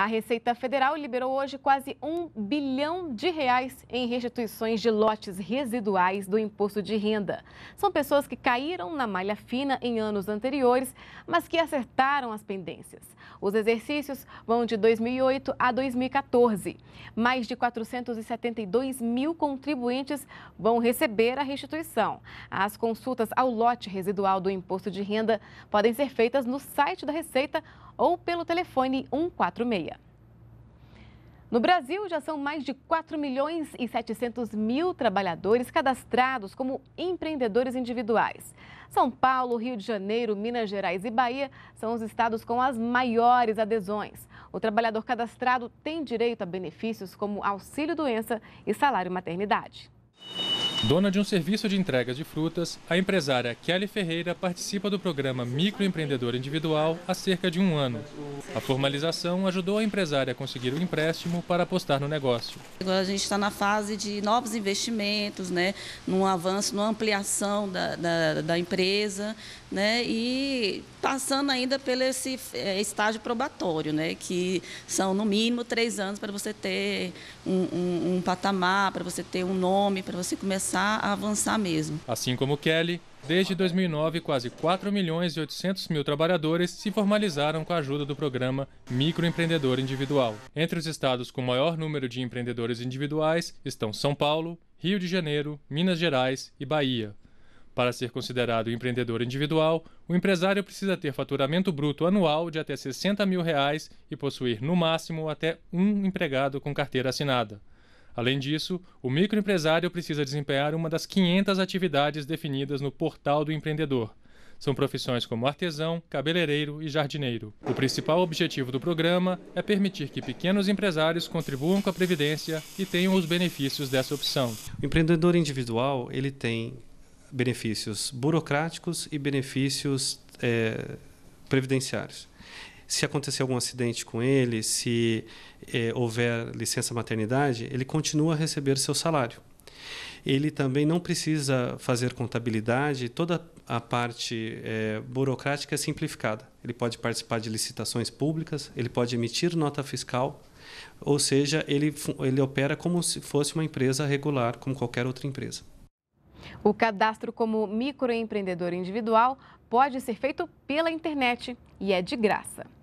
A Receita Federal liberou hoje quase um bilhão de reais em restituições de lotes residuais do imposto de renda. São pessoas que caíram na malha fina em anos anteriores, mas que acertaram as pendências. Os exercícios vão de 2008 a 2014. Mais de 472 mil contribuintes vão receber a restituição. As consultas ao lote residual do imposto de renda podem ser feitas no site da Receita ou pelo telefone 146. No Brasil, já são mais de 4 milhões e 700 mil trabalhadores cadastrados como empreendedores individuais. São Paulo, Rio de Janeiro, Minas Gerais e Bahia são os estados com as maiores adesões. O trabalhador cadastrado tem direito a benefícios como auxílio-doença e salário-maternidade. Dona de um serviço de entregas de frutas, a empresária Kelly Ferreira participa do programa Microempreendedor Individual há cerca de um ano. A formalização ajudou a empresária a conseguir o um empréstimo para apostar no negócio. Agora a gente está na fase de novos investimentos, né, num avanço, numa ampliação da, da, da empresa né, e passando ainda pelo esse eh, estágio probatório, né? que são no mínimo três anos para você ter um, um, um patamar, para você ter um nome, para você começar a avançar mesmo. Assim como Kelly, desde 2009 quase 4 milhões e 800 mil trabalhadores se formalizaram com a ajuda do programa Microempreendedor Individual. Entre os estados com maior número de empreendedores individuais estão São Paulo, Rio de Janeiro, Minas Gerais e Bahia. Para ser considerado empreendedor individual, o empresário precisa ter faturamento bruto anual de até 60 mil reais e possuir, no máximo, até um empregado com carteira assinada. Além disso, o microempresário precisa desempenhar uma das 500 atividades definidas no Portal do Empreendedor. São profissões como artesão, cabeleireiro e jardineiro. O principal objetivo do programa é permitir que pequenos empresários contribuam com a previdência e tenham os benefícios dessa opção. O empreendedor individual, ele tem benefícios burocráticos e benefícios é, previdenciários. Se acontecer algum acidente com ele, se é, houver licença maternidade, ele continua a receber seu salário. Ele também não precisa fazer contabilidade, toda a parte é, burocrática é simplificada. Ele pode participar de licitações públicas, ele pode emitir nota fiscal, ou seja, ele, ele opera como se fosse uma empresa regular, como qualquer outra empresa. O cadastro como microempreendedor individual pode ser feito pela internet e é de graça.